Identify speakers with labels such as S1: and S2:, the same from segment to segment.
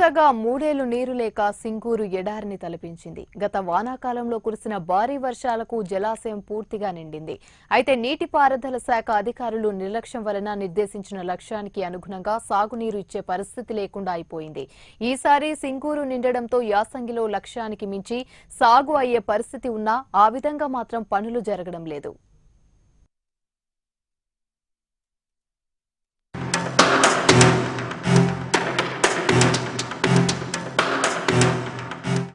S1: వరుసగా మూడేళ్లు నీరు లేక సింగూరు ఎడారిని తలపించింది గత వానాకాలంలో కురిసిన భారీ వర్షాలకు జలాశయం పూర్తిగా నిండింది అయితే నీటిపారుదల శాఖ అధికారులు నిర్లక్ష్యం వలన నిర్దేశించిన లక్ష్యానికి అనుగుణంగా సాగునీరు ఇచ్చే పరిస్థితి లేకుండా అయిపోయింది ఈసారి సింగూరు నిండడంతో యాసంగిలో లక్ష్యానికి మించి సాగు అయ్యే పరిస్థితి ఉన్నా ఆ విధంగా మాత్రం పనులు జరగడం లేదు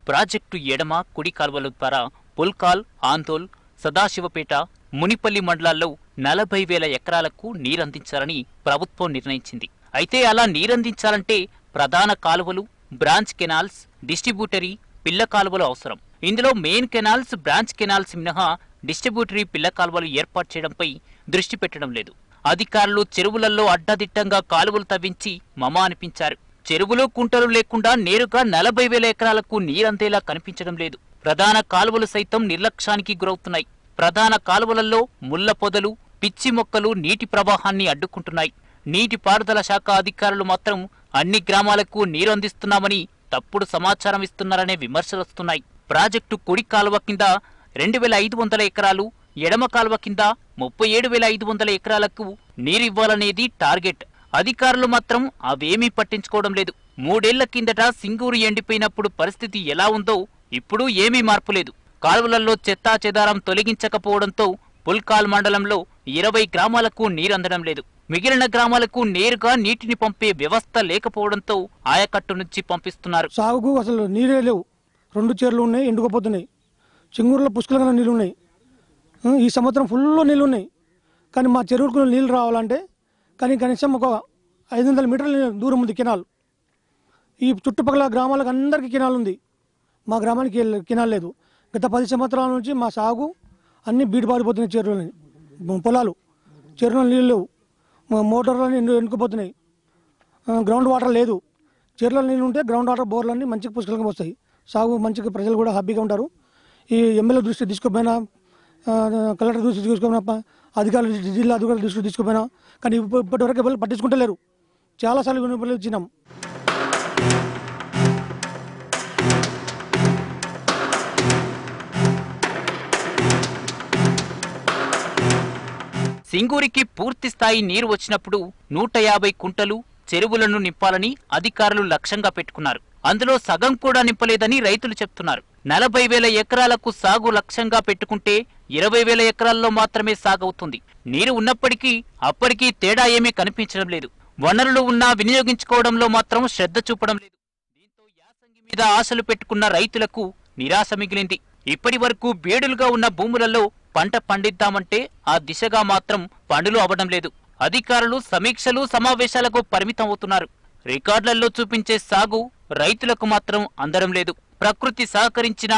S1: ప్రాజెక్టు ఎడమ కుడి కాల్వల ద్వారా పుల్కాల్ ఆందోల్ సదాశివపేట మునిపల్లి మండలాల్లో నలభై వేల ఎకరాలకు నీరందించాలని ప్రభుత్వం నిర్ణయించింది అయితే అలా నీరందించాలంటే ప్రధాన కాలువలు బ్రాంచ్ కెనాల్స్ డిస్ట్రిబ్యూటరీ పిల్ల కాలువలు అవసరం ఇందులో మెయిన్ కెనాల్స్ బ్రాంచ్ కెనాల్స్ మినహా డిస్ట్రిబ్యూటరీ పిల్ల కాలువలు ఏర్పాటు చేయడంపై దృష్టి పెట్టడం లేదు అధికారులు చెరువులలో అడ్డదిట్టంగా కాలువలు తవ్వించి మమ అనిపించారు చెరువులు కుంటలు లేకుండా నేరుగా నలభై వేల ఎకరాలకు నీరందేలా కనిపించడం లేదు ప్రధాన కాలువలు సైతం నిర్లక్ష్యానికి గురవుతున్నాయి ప్రధాన కాలువలలో ముళ్ల పొదలు పిచ్చి మొక్కలు నీటి ప్రవాహాన్ని అడ్డుకుంటున్నాయి నీటి పారుదల శాఖ అధికారులు మాత్రం అన్ని గ్రామాలకు నీరు అందిస్తున్నామని తప్పుడు సమాచారం ఇస్తున్నారనే విమర్శలు వస్తున్నాయి ప్రాజెక్టు కుడి కాలువ కింద రెండు వేల ఐదు వందల ఎకరాలు ఎడమ కాలువ కింద ముప్పై ఏడు వేల ఐదు వందల ఎకరాలకు నీరివ్వాలనేది టార్గెట్ అధికారులు మాత్రం అవేమీ పట్టించుకోవడం లేదు మూడేళ్ల కిందట సింగూరు ఎండిపోయినప్పుడు పరిస్థితి ఎలా ఉందో ఇప్పుడు ఏమీ మార్పు లేదు కాలువలలో చెత్తా చెదారం తొలగించకపోవడంతో పుల్కాల్ మండలంలో ఇరవై గ్రామాలకు నీరందడం లేదు మిగిలిన గ్రామాలకు నేరుగా నీటిని పంపే వ్యవస్థ లేకపోవడంతో ఆయకట్టు నుంచి పంపిస్తున్నారు
S2: సాగుకు అసలు నీరే లేవు రెండు చీరలు ఉన్నాయి ఎండుకపోతున్నాయి చింగూరులో పుష్కలంగా నీళ్ళు ఉన్నాయి ఈ సంవత్సరం ఫుల్ నీళ్ళు ఉన్నాయి కానీ మా చెరువులకు నీళ్ళు రావాలంటే కానీ కనీసం ఒక ఐదు వందల మీటర్ల దూరం ఉంది కెనాల్ ఈ చుట్టుపక్కల గ్రామాలకు అందరికీ కెనాల్ ఉంది మా గ్రామానికి కెనాల్ లేదు గత పది సంవత్సరాల నుంచి మా సాగు అన్నీ బీడుబారిపోతున్నాయి చెరువులని పొలాలు చెరువులో నీళ్ళు లేవు మోటార్లు అన్నీ ఎన్నుకుపోతున్నాయి గ్రౌండ్ వాటర్ లేదు చెరువుల నీళ్ళు ఉంటే గ్రౌండ్ వాటర్ బోర్లన్నీ మంచిగా పుష్కలంగా వస్తాయి సాగు మంచిగా ప్రజలు కూడా హ్యాపీగా ఉంటారు ఈ ఎమ్మెల్యే దృష్టి తీసుకుపోయినా కలెక్టర్ దృష్టి తీసుకోపోయినా అధికారులు జిల్లా అధికారులు దృష్టికి తీసుకుపోయినా కానీ ఇప్పటివరకు ఎవరు పట్టించుకుంటలేరు చాలాసార్లు వినపడలేదు ఇచ్చినాం
S1: సింగూరికి పూర్తి స్థాయి నీరు వచ్చినప్పుడు నూట యాభై కుంటలు చెరువులను నింపాలని అధికారులు లక్ష్యంగా పెట్టుకున్నారు అందులో సగం కూడా నింపలేదని రైతులు చెప్తున్నారు నలభై వేల ఎకరాలకు సాగు లక్ష్యంగా పెట్టుకుంటే ఇరవై వేల ఎకరాల్లో మాత్రమే సాగవుతుంది నీరు ఉన్నప్పటికీ అప్పటికీ తేడా ఏమీ కనిపించడం లేదు వనరులు ఉన్నా వినియోగించుకోవడంలో మాత్రం శ్రద్ధ చూపడం లేదు దీంతో యాసంగి మీద ఆశలు పెట్టుకున్న రైతులకు నిరాశ మిగిలింది ఇప్పటి వరకు బేడులుగా ఉన్న భూములలో పంట పండిద్దామంటే ఆ దిశగా మాత్రం పండులు అవ్వడం లేదు అధికారులు సమీక్షలు సమావేశాలకు పరిమితం అవుతున్నారు రికార్డులలో చూపించే సాగు రైతులకు మాత్రం అందడం లేదు ప్రకృతి సహకరించినా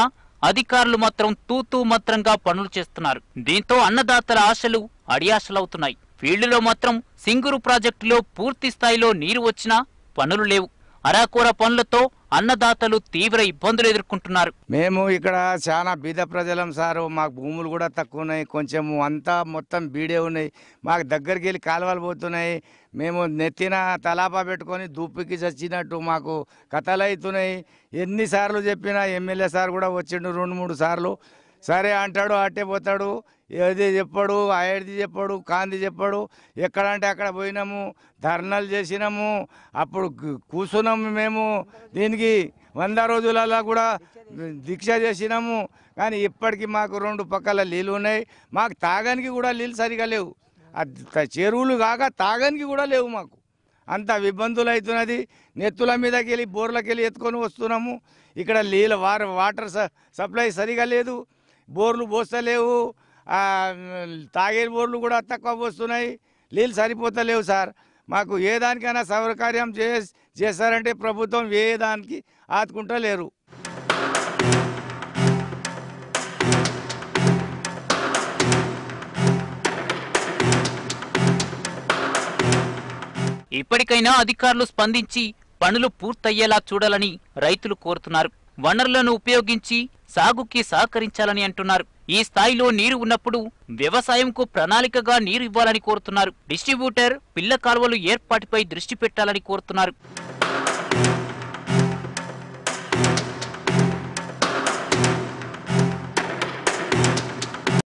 S1: అధికారులు మాత్రం తూతూ మాత్రంగా పనులు చేస్తున్నారు దీంతో అన్నదాతల ఆశలు అడియాశలవుతున్నాయి ఫీల్డ్లో మాత్రం సింగూరు ప్రాజెక్టులో పూర్తి స్థాయిలో నీరు వచ్చినా పనులు లేవు అరాకూర పనులతో అన్నదాతలు తీవ్ర ఇబ్బందులు ఎదుర్కొంటున్నారు
S3: మేము ఇక్కడ చాలా బీద ప్రజలం సారు మాకు భూములు కూడా తక్కువ ఉన్నాయి కొంచెం అంతా మొత్తం బీడే ఉన్నాయి మాకు దగ్గరికి వెళ్ళి కాలువలు పోతున్నాయి మేము నెత్తిన తలాపా పెట్టుకొని దూపికి చచ్చినట్టు మాకు కథలు అవుతున్నాయి ఎన్నిసార్లు చెప్పినా ఎమ్మెల్యే సార్ కూడా వచ్చిండు రెండు మూడు సార్లు సరే అంటాడు అట్టే పోతాడు ఏది చెప్పాడు ఆయది చెప్పాడు కాంతి చెప్పాడు ఎక్కడంటే అక్కడ పోయినాము ధర్నాలు చేసినాము అప్పుడు కూర్చున్నాము మేము దీనికి వంద రోజులలో కూడా దీక్ష చేసినాము కానీ ఇప్పటికీ మాకు రెండు పక్కల నీళ్ళు ఉన్నాయి మాకు తాగానికి కూడా నీళ్ళు సరిగా లేవు చెరువులు కాక తాగానికి కూడా లేవు మాకు అంత ఇబ్బందులు అవుతున్నది నెత్తుల మీదకి వెళ్ళి బోర్లకి వెళ్ళి ఎత్తుకొని వస్తున్నాము ఇక్కడ నీళ్ళ వాటర్ సప్లై సరిగా లేదు బోర్లు పోస్తలేవు తాగేరు బోర్లు కూడా తక్కువ పోస్తున్నాయి నీళ్ళు సరిపోతలేవు సార్ మాకు ఏ దానికైనా సౌరకార్యం చే చేస్తారంటే ప్రభుత్వం ఏ దానికి ఆదుకుంటలేరు
S1: ఇప్పటికైనా అధికారులు స్పందించి పనులు పూర్తయ్యేలా చూడాలని రైతులు కోరుతున్నారు వనరులను ఉపయోగించి సాగుకి సహకరించాలని అంటున్నారు ఈ స్థాయిలో నీరు ఉన్నప్పుడు వ్యవసాయంకు ప్రణాళికగా నీరు ఇవ్వాలని కోరుతున్నారు డిస్ట్రిబ్యూటర్ పిల్ల కాలువలు ఏర్పాటుపై దృష్టి పెట్టాలని కోరుతున్నారు